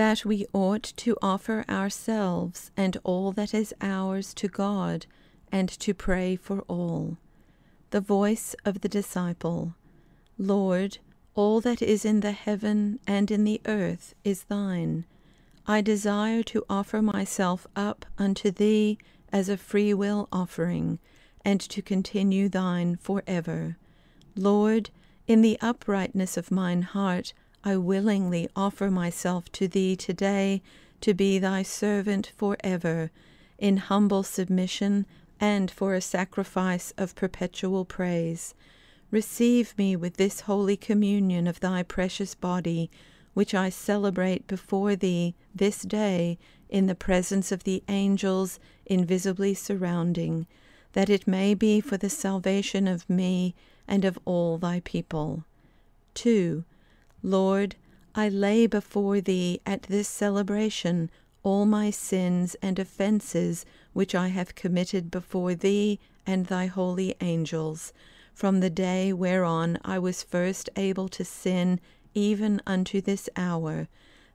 that we ought to offer ourselves and all that is ours to God and to pray for all. The voice of the disciple, Lord, all that is in the heaven and in the earth is thine. I desire to offer myself up unto thee as a freewill offering, and to continue thine for ever. Lord, in the uprightness of mine heart I willingly offer myself to thee today to be thy servant forever, in humble submission and for a sacrifice of perpetual praise. Receive me with this holy communion of thy precious body, which I celebrate before thee this day in the presence of the angels invisibly surrounding, that it may be for the salvation of me and of all thy people. 2. Lord, I lay before thee at this celebration all my sins and offences which I have committed before thee and thy holy angels, from the day whereon I was first able to sin even unto this hour,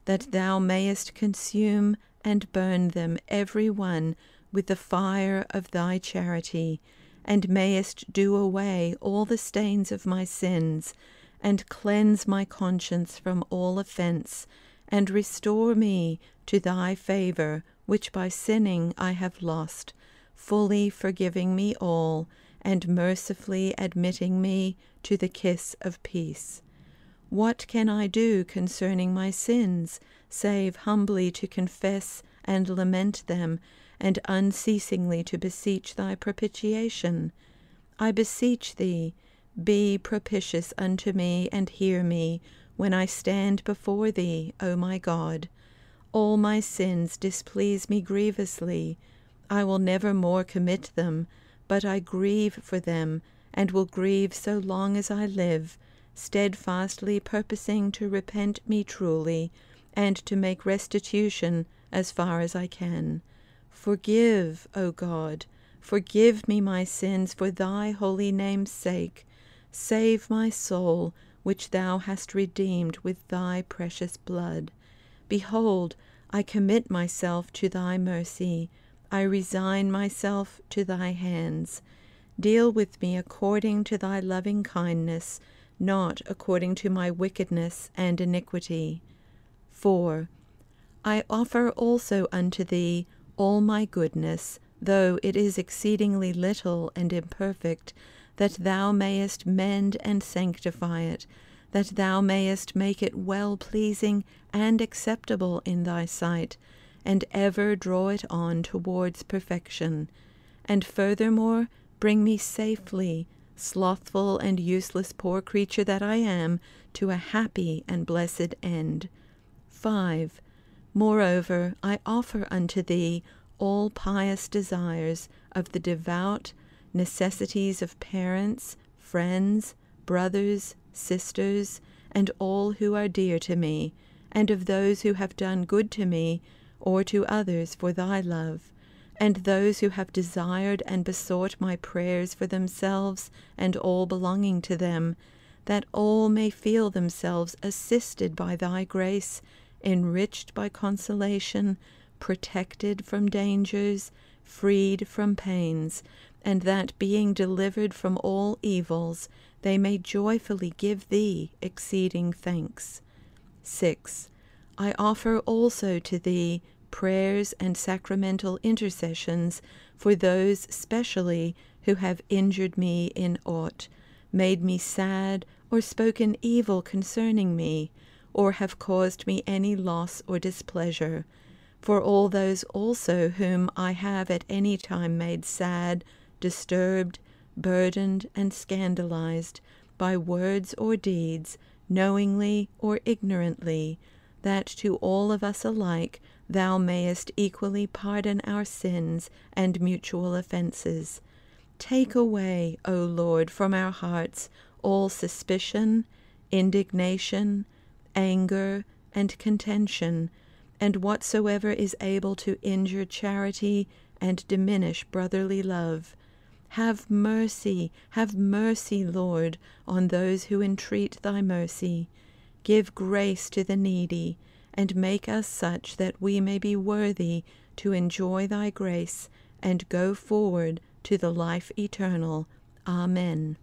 that thou mayest consume and burn them every one with the fire of thy charity, and mayest do away all the stains of my sins, and cleanse my conscience from all offence, and restore me to thy favor, which by sinning I have lost, fully forgiving me all, and mercifully admitting me to the kiss of peace. What can I do concerning my sins, save humbly to confess and lament them, and unceasingly to beseech thy propitiation? I beseech thee, be propitious unto me and hear me when I stand before thee, O my God. All my sins displease me grievously. I will never more commit them, but I grieve for them, and will grieve so long as I live, steadfastly purposing to repent me truly, and to make restitution as far as I can. Forgive, O God, forgive me my sins for thy holy name's sake, Save my soul, which thou hast redeemed with thy precious blood. Behold, I commit myself to thy mercy. I resign myself to thy hands. Deal with me according to thy loving kindness, not according to my wickedness and iniquity. 4. I offer also unto thee all my goodness, though it is exceedingly little and imperfect, that thou mayest mend and sanctify it, that thou mayest make it well pleasing and acceptable in thy sight, and ever draw it on towards perfection. And furthermore, bring me safely, slothful and useless poor creature that I am, to a happy and blessed end. 5. Moreover, I offer unto thee all pious desires of the devout necessities of parents, friends, brothers, sisters, and all who are dear to me, and of those who have done good to me or to others for thy love, and those who have desired and besought my prayers for themselves and all belonging to them, that all may feel themselves assisted by thy grace, enriched by consolation, protected from dangers, freed from pains, and that being delivered from all evils, they may joyfully give thee exceeding thanks. 6. I offer also to thee prayers and sacramental intercessions for those specially who have injured me in aught, made me sad, or spoken evil concerning me, or have caused me any loss or displeasure, for all those also whom I have at any time made sad, disturbed, burdened, and scandalized by words or deeds, knowingly or ignorantly, that to all of us alike thou mayest equally pardon our sins and mutual offences. Take away, O Lord, from our hearts all suspicion, indignation, anger, and contention and whatsoever is able to injure charity and diminish brotherly love. Have mercy, have mercy, Lord, on those who entreat thy mercy. Give grace to the needy, and make us such that we may be worthy to enjoy thy grace and go forward to the life eternal. Amen.